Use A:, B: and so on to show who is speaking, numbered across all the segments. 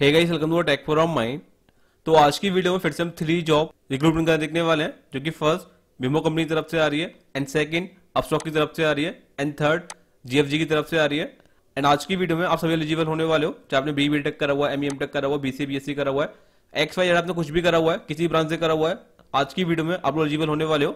A: hey guys welcome to tech for mind तो आज की वीडियो में फिर से हम थ्री जॉब रिक्रूटमेंट का देखने वाले हैं जो कि फर्स्ट बीमो कंपनी की तरफ से आ रही है एंड सेकंड अपस्टॉक की तरफ से आ रही है एंड थर्ड जीएफजी की तरफ से आ रही है एंड आज की वीडियो में आप सभी एलिजिबल होने वाले हो चाहे आपने बी टेक करा हुआ है एम टेक e करा हुआ है बी बी एस सी करा हुआ है एक्स वाई आपने कुछ भी करा हुआ है किसी ब्रांच से करा हुआ है आज की वीडियो में आप लोग एलिजिबल होने वाले हो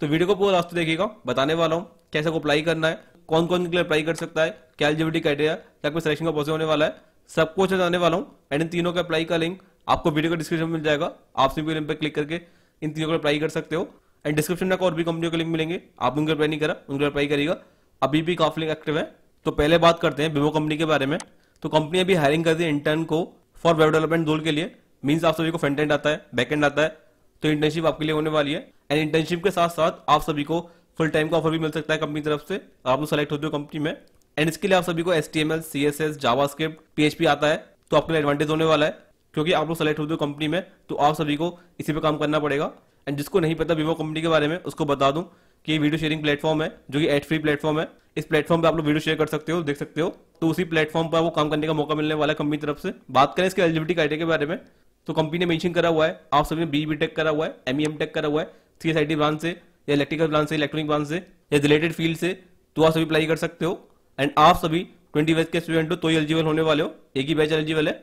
A: तो वीडियो को पूरा रास्ते देखिएगा बताने वाला हूँ कैसे को अप्लाई करना है कौन कौन के लिए अप्लाई कर सकता है क्या एलिजिबिलिटी क्राइटेरिया क्या कोई सिलेक्शन का प्रोसेस होने वाला है सब कुछ जाने वाला हूँ एंड इन तीनों का अप्लाई का लिंक आपको वीडियो का डिस्क्रिप्शन मिल जाएगा आप सिंपल लिंक पर क्लिक करके इन तीनों का अप्लाई कर सकते हो एंड डिस्क्रिप्शन में और भी कंपनियों के लिंक मिलेंगे आप उनका अप्लाई नहीं करा उनका अप्लाई करिएगा अभी भी काफी लिंक एक्टिव है तो पहले बात करते हैं विवो कंपनी के बारे में तो कंपनी अभी हायरिंग करती है इंटर्न को फॉर वेब डेवलपमेंट रोल के लिए मीन्स आप सभी को फ्रंट एंड आता है बैक एंड आता है तो इंटर्नशिप आपके लिए होने वाली है एंड इंटर्नशिप के साथ साथ आप सभी को फुल टाइम का ऑफर भी मिल सकता है कंपनी तरफ से आप लोग सेलेक्ट होते हो कंपनी में एंड इसके लिए आप सभी को S T M L C S S JavaScript P H P आता है तो आपके लिए एडवांटेज होने वाला है क्योंकि आप लोग सेलेक्ट होते हो कंपनी में तो आप सभी को इसी पे काम करना पड़ेगा एंड जिसको नहीं पता विवो कंपनी के बारे में उसको बता दूं कि ये वीडियो शेयरिंग प्लेटफॉर्म है जो कि एड फ्री प्लेटफॉर्म है इस प्लेटफॉर्म पे आप लोग वीडियो शेयर कर सकते हो देख सकते हो तो उसी प्लेटफॉर्म पर वो काम करने का मौका मिलने वाला है कंपनी तरफ से बात करें इसके एलिजिबिलिटी क्राइटेरिया के बारे में तो कंपनी ने मेंशन करा हुआ है आप सभी ने बी बी टेक करा हुआ है एम ई एम टेक करा हुआ है C S I T branch से या इलेक्ट्रिकल ब्रांच से इलेक्ट्रॉनिक ब्रांच से या रिलेटेड फील्ड से तो आप सभी अप्लाई कर सकते हो एंड आप सभी ट्वेंटी बैच के स्टूडेंट हो तो ही एलिजिबल होने वाले हो एक ही बैच एलिजिबल है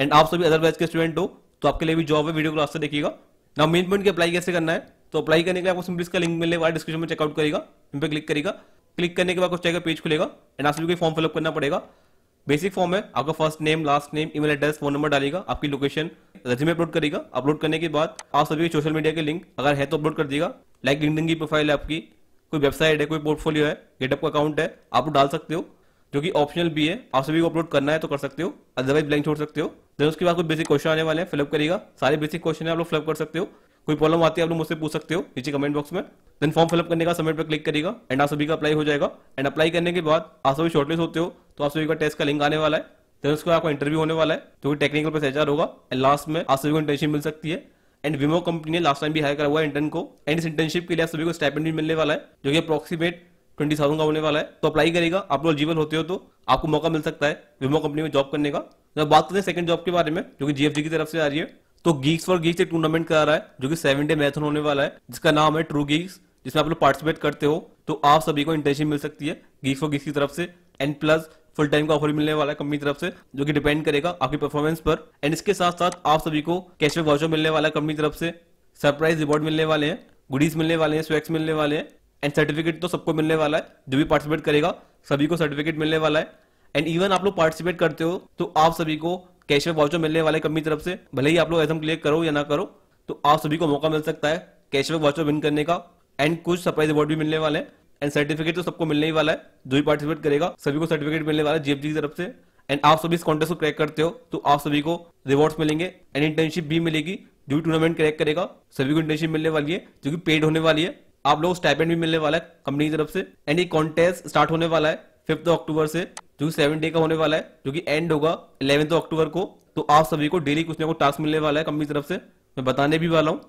A: एंड आप सभी अदर बैच के स्टूडेंट हो तो आपके लिए भी जॉब है वीडियो क्लास से देखिएगा ना मेन पॉइंट की अप्लाई कैसे करना है तो अप्लाई करने के लिए आपको सिंपली इसका लिंक मिलने वाला डिस्क्रिप्शन में चेकआउट करेगा इन पर क्लिक करेगा क्लिक करने के बाद कुछ चाहिए पेज खुलेगा एंड आप सभी फॉर्म फिलअप करना पड़ेगा बेसिक फॉर्म है आपका first name last name email address phone number डालेगा आपकी लोकेशन रेज्यूमे अपलोड करेगा अपलोड करने के बाद आप सभी सोशल मीडिया के लिंक अगर है तो अपलोड कर देगा लाइक लिंक की प्रोफाइल है आपकी कोई वेबसाइट है कोई पोर्टफोलियो है गेटअप का अकाउंट है आप डाल सकते हो जो कि ऑप्शनल भी है आप सभी को अपलोड करना है तो कर सकते हो अदरवाइज ब्लैंक छोड़ सकते हो देन उसके बाद कोई बेसिक क्वेश्चन आने वाले हैं फिलअप करेगा सारे बेसिक क्वेश्चन आप लोग फिलअप कर सकते हो कोई प्रॉब्लम आती है आप लोग मुझसे पूछ सकते हो नीचे कमेंट बॉक्स में देन फॉर्म फिलअप करने का सबमिट पर क्लिक करेगा एंड आप सभी का अप्लाई हो जाएगा एंड अप्लाई करने के बाद आप सभी शॉर्टलिस्ट होते हो तो आप सभी का टेस्ट का लिंक आने वाला है देन उसके बाद आपका इंटरव्यू होने वाला है जो टेक्निकल पर सहचार होगा एंड लास्ट में आप सभी को इंटर्नशिप मिल सकती है एंड विमो कंपनी ने लास्ट टाइम भी हायर करा हुआ है इंटर्न को एंड इस इंटर्नशिप के लिए आप सभी को स्टेपेंड भी मिलने वाला है जो कि अप्रोक्सीमेट ट्वेंटी थाउजेंड का होने वाला है तो अप्लाई करेगा आप लोग एलिजिबल होते हो तो आपको मौका मिल सकता है विमो कंपनी में जॉब करने का जब बात करते हैं सेकंड जॉब के बारे में जो कि जीएफजी की तरफ से आ रही है तो गीक्स फॉर गीक्स एक टूर्नामेंट करा रहा है जो कि सेवन डे मैथन होने वाला है जिसका नाम है ट्रू गीक्स जिसमें आप लोग पार्टिसिपेट करते हो तो आप सभी को इंटर्नशिप मिल सकती है गीक्स फॉर गीक्स की तरफ से एंड प्लस फुल टाइम का ऑफर मिलने वाला है कंपनी तरफ से जो कि डिपेंड करेगा आपकी परफॉर्मेंस पर एंड इसके साथ साथ आप सभी को कैशबैक वाउचर मिलने वाला है कंपनी तरफ से सरप्राइज रिवॉर्ड मिलने वाले हैं गुडीज मिलने वाले हैं स्वेक्स मिलने वाले हैं एंड सर्टिफिकेट तो सबको मिलने वाला है जो भी पार्टिसिपेट करेगा सभी को सर्टिफिकेट मिलने वाला है एंड इवन आप लोग पार्टिसिपेट करते हो तो आप सभी को कैशबैक वाउचर मिलने वाले कंपनी तरफ से भले ही आप लोग एग्जाम क्लियर करो या ना करो तो आप सभी को मौका मिल सकता है कैशबैक वाउचर विन करने का एंड कुछ सरप्राइज अवार्ड भी मिलने वाले हैं एंड सर्टिफिकेट तो सबको मिलने ही वाला है जो भी पार्टिसिपेट करेगा सभी को सर्टिफिकेट मिलने वाला है जीएफजी की तरफ से एंड आप सभी इस कॉन्टेस्ट को क्रैक करते हो तो आप सभी को रिवॉर्ड्स मिलेंगे एंड इंटर्नशिप भी मिलेगी जो भी टूर्नामेंट क्रैक करेगा सभी को इंटर्नशिप मिलने वाली है जो कि पेड होने वाली है आप लोग स्टाइपेंड भी मिलने वाला है कंपनी की तरफ से एंड ये कॉन्टेस्ट स्टार्ट होने वाला है फिफ्थ अक्टूबर से जो की सेवन डे का होने वाला है जो कि एंड होगा इलेवेंथ अक्टूबर को तो आप सभी को डेली कुछ ना कुछ टास्क मिलने वाला है कंपनी की तरफ से मैं बताने भी वाला हूँ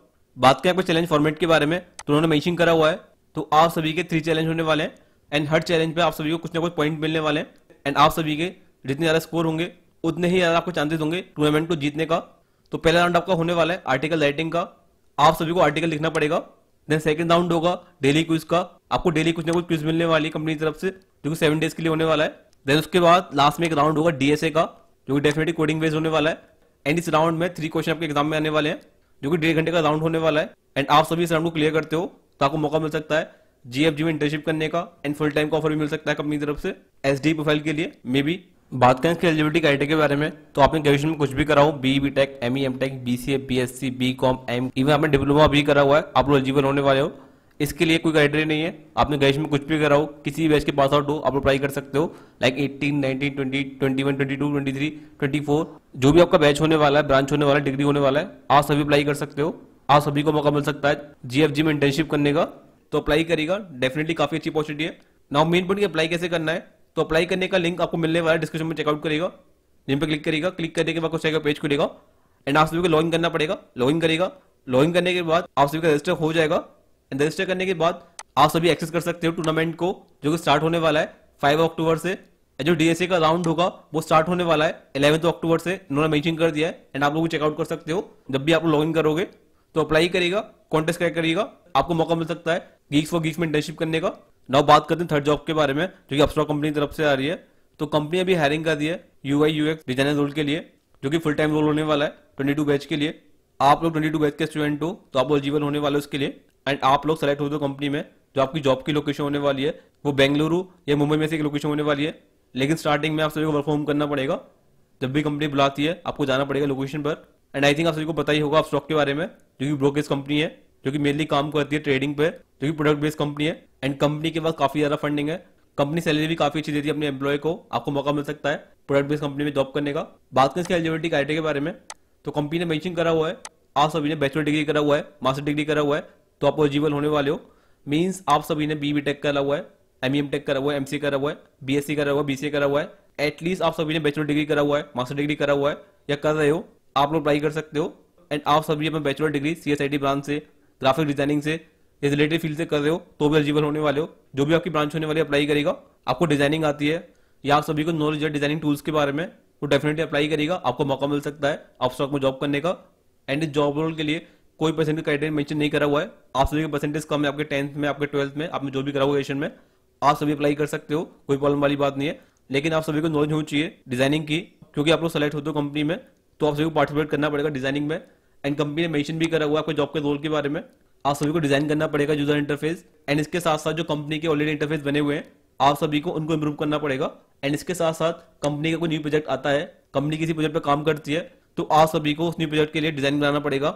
A: बात करें चैलेंज फॉर्मेट के बारे में तो उन्होंने मेंशन करा हुआ है तो आप सभी के थ्री चैलेंज होने वाले हैं एंड हर चैलेंज पे आप सभी को कुछ ना कुछ पॉइंट मिलने वाले हैं एंड आप सभी के जितने ज्यादा स्कोर होंगे उतने ही ज्यादा आपको चांसेस होंगे टूर्नामेंट को जीतने का तो पहला राउंड आपका होने वाला है आर्टिकल राइटिंग का आप सभी को आर्टिकल लिखना पड़ेगा देन सेकंड राउंड होगा डेली क्विज का आपको डेली कुछ ना कुछ क्विज मिलने वाली कंपनी की तरफ से जो कि सेवन डेज के लिए होने वाला है देन उसके बाद लास्ट में एक राउंड होगा डीएसए का जो कि डेफिनेटली कोडिंग बेस्ड होने वाला है एंड इस राउंड में थ्री क्वेश्चन आपके एग्जाम में आने वाले हैं जो कि डेढ़ घंटे का राउंड होने वाला है एंड आप सभी इस राउंड को क्लियर करते हो तो आपको मौका मिल सकता है जीएफजी में इंटर्नशिप करने का एंड फुल टाइम का ऑफर भी मिल सकता है कंपनी तरफ से एस प्रोफाइल के लिए मे बी बात करें इसके एलिजिबिलिटी क्राइटेरिया के बारे में तो आपने ग्रेजुएशन में कुछ भी करा हो B B tech M E M tech B C A B S C B com M even आपने डिप्लोमा भी करा हुआ है आप लोग एलिजिबल होने वाले हो इसके लिए कोई क्राइटेरिया नहीं है आपने ग्रेजुएशन में कुछ भी करा हो किसी भी बैच के पास आउट हो आप अप्लाई कर सकते हो like one twenty two twenty three twenty four जो भी आपका बैच होने वाला है ब्रांच होने वाला है डिग्री होने वाला है आप सभी अप्लाई कर सकते हो आप सभी को मौका मिल सकता है जीएफजी में इंटर्नशिप करने का तो अप्लाई करेगा डेफिनेटली काफी अच्छी अपॉर्चुनिटी है नाउ मेन पॉइंट की अप्लाई कैसे करना है तो अप्लाई करने का लिंक आपको मिलने वाला है डिस्क्रिप्शन में चेकआउट करेगा जिन पर क्लिक करेगा क्लिक करने के बाद कुछ पेज खुलेगा एंड आप सभी को लॉइन करना पड़ेगा लॉइन करेगा लॉइन करने के बाद आप सभी का रजिस्टर हो जाएगा एंड रजिस्टर करने के बाद आप सभी एक्सेस कर सकते हो टूर्नामेंट को जो कि स्टार्ट होने वाला है फाइव अक्टूबर से जो डीएसए का राउंड होगा वो स्टार्ट होने वाला है इलेवंथ अक्टूबर से इन्होंने मेंशन कर दिया है एंड आप लोग चेकआउट कर सकते हो जब भी आप लोग लॉगिन करोगे तो अप्लाई करिएगा कॉन्टेस्ट क्रैक करिएगा आपको मौका मिल सकता है गीक्स फॉर गीक्स में इंटर्नशिप करने का नाउ बात करते हैं थर्ड जॉब के बारे में जो कि अपस्टॉक कंपनी की तरफ से आ रही है तो कंपनी अभी हायरिंग कर दी है U I U X designer role के लिए जो कि फुल टाइम रोल होने वाला है ट्वेंटी टू बैच के लिए आप लोग ट्वेंटी टू बैच के स्टूडेंट हो तो आप एलिजिबल होने वाले उसके लिए एंड आप लोग सेलेक्ट हो दो कंपनी में जो आपकी जॉब की लोकेशन होने वाली है वो बेंगलुरु या मुंबई में से एक लोकेशन होने वाली है लेकिन स्टार्टिंग में आप सभी को परफॉर्म करना पड़ेगा जब भी कंपनी बुलाती है आपको जाना पड़ेगा लोकेशन पर एंड आई थिंक आप सभी को पता ही होगा आप स्टॉक के बारे में जो कि ब्रोकेज कंपनी है जो कि मेनली काम करती है ट्रेडिंग पे जो कि प्रोडक्ट बेस्ड कंपनी है एंड कंपनी के पास काफी ज्यादा फंडिंग है कंपनी सैलरी भी काफी अच्छी देती है अपने एम्प्लॉय को आपको मौका मिल सकता है प्रोडक्ट बेस्ड कंपनी में जॉब करने का बात करें इसके एलिजिबिलिटी क्राइटेरिया के बारे में तो कंपनी ने मैं करा हुआ है आप सभी ने बैचलर डिग्री करा हुआ है मास्टर डिग्री करा हुआ है तो आप एलिजिबल होने वाले हो मीन्स आप सभी ने बीबी टेक करा हुआ है एम ई एम टेक करा हुआ है एम सी करा हुआ है बी एस सी करा हुआ है बी सी ए करा हुआ है एटलीस्ट आप सभी ने बैचलर डिग्री करा हुआ है मास्टर डिग्री करा हुआ है या कर रहे हो आप लोग अप्लाई कर सकते हो एंड आप सभी अपने bachelor degree C S I T branch से ग्राफिक डिजाइनिंग से इस रिलेटेड फील्ड से कर रहे हो तो भी एलिजिबल होने वाले हो जो भी आपकी ब्रांच होने वाली अप्लाई करेगा आपको डिजाइनिंग आती है या आप सभी को नॉलेज है डिजाइनिंग टूल्स के बारे में वो डेफिनेटली अप्लाई करेगा आपको मौका मिल सकता है आप स्टॉक में जॉब करने का एंड इस जॉब रोल के लिए कोई परसेंटेज क्राइटेरिया मेंशन नहीं करा हुआ है आप सभी के परसेंटेज कम है आपके टेंथ में आपके ट्वेल्थ में आपने जो भी करा हुआ एशन में आप सभी अप्लाई कर सकते हो कोई प्रॉब्लम वाली बात नहीं है लेकिन आप सभी को नॉलेज होनी चाहिए डिजाइनिंग की क्योंकि आप लोग सेलेक्ट होते हो कंपनी में तो आप सभी को पार्टिसिपेट करना पड़ेगा डिजाइनिंग में एंड कंपनी ने मेंशन भी करा हुआ है जॉब के रोल के बारे में आप सभी को डिजाइन करना पड़ेगा यूजर इंटरफेस एंड इसके साथ साथ जो कंपनी के ऑलरेडी इंटरफेस बने हुए हैं आप सभी को उनको इम्प्रूव करना पड़ेगा एंड इसके साथ साथ कंपनी का कोई न्यू प्रोजेक्ट आता है कंपनी किसी प्रोजेक्ट पर काम करती है तो आप सभी को उस न्यू प्रोजेक्ट के लिए डिजाइन बनाना पड़ेगा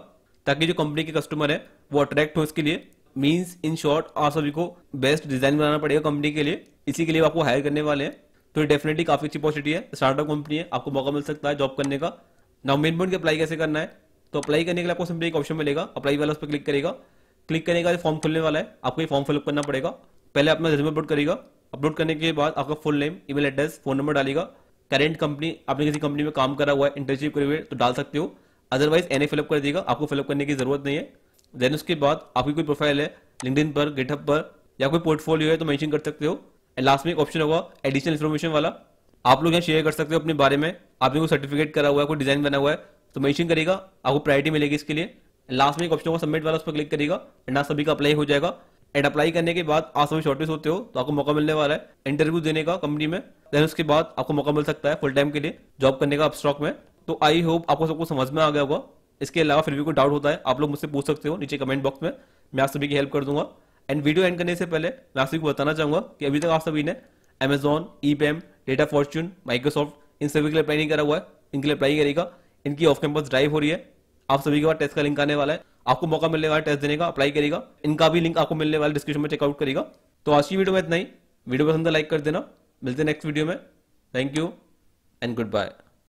A: ताकि जो कंपनी के कस्टमर है वो अट्रैक्ट हो इसके लिए मीन्स इन शॉर्ट आप सभी को बेस्ट डिजाइन बनाना पड़ेगा कंपनी के लिए इसी के लिए आपको हायर करने वाले हैं तो डेफिनेटली काफी अच्छी पॉजिटिव है स्टार्टअप कंपनी है आपको मौका मिल सकता है जॉब करने का नाउ मेन की अप्लाई कैसे करना है तो अप्लाई करने के लिए आपको सिंपली एक ऑप्शन मिलेगा अप्लाई वाला उस पर क्लिक करेगा क्लिक करने के बाद फॉर्म खुलने वाला है आपको ये फॉर्म फिलअप करना पड़ेगा पहले अपना रिज्यूम अपलोड करेगा अपलोड करने के बाद आपका full name email address phone number डालेगा करेंट कंपनी आपने किसी कंपनी में काम करा हुआ है इंटर्नशिप करे हुए तो डाल सकते हो अदरवाइज एन ए फिलअप कर देगा आपको फिलअप करने की जरूरत नहीं है देन उसके बाद आपकी कोई प्रोफाइल है लिंकडिन पर गेटअप पर या कोई पोर्टफोलियो है तो मेंशन कर सकते हो एंड लास्ट में एक ऑप्शन होगा एडिशनल इन्फॉर्मेशन वाला आप लोग यहाँ शेयर कर सकते हो अपने बारे में आपने कोई सर्टिफिकेट करा हुआ है कोई डिजाइन बना हुआ है तो मेंशन करेगा आपको प्रायोरिटी मिलेगी इसके लिए लास्ट में एक ऑप्शन होगा सबमिट वाला उस पर क्लिक करेगा एंड आप सभी का अप्लाई हो जाएगा एंड अप्लाई करने के बाद आप सभी शॉर्टलिस्ट होते हो तो आपको मौका मिलने वाला है इंटरव्यू देने का कंपनी में देन उसके बाद आपको मौका मिल सकता है फुल टाइम के लिए जॉब करने का स्टॉक में तो आई होप आपको सबको समझ में आ गया होगा इसके अलावा फिर भी कोई डाउट होता है आप लोग मुझसे पूछ सकते हो नीचे कमेंट बॉक्स में मैं आप सभी की हेल्प कर दूंगा एंड वीडियो एंड करने से पहले मैं आप सभी को बताना चाहूंगा कि अभी तक आप सभी ने Amazon E data Fortune Microsoft इन सभी के लिए अप्लाई नहीं करा हुआ है इनके लिए अप्लाई करेगा इनकी ऑफ कैंपस ड्राइव हो रही है आप सभी के पास टेस्ट का लिंक आने वाला है आपको मौका मिलने वाला है टेस्ट देने का अप्लाई करेगा इनका भी लिंक आपको मिलने वाला डिस्क्रिप्शन में चेकआउट करेगा तो आज की वीडियो में इतना ही वीडियो पसंद लाइक कर देना मिलते हैं नेक्स्ट वीडियो में thank you and good bye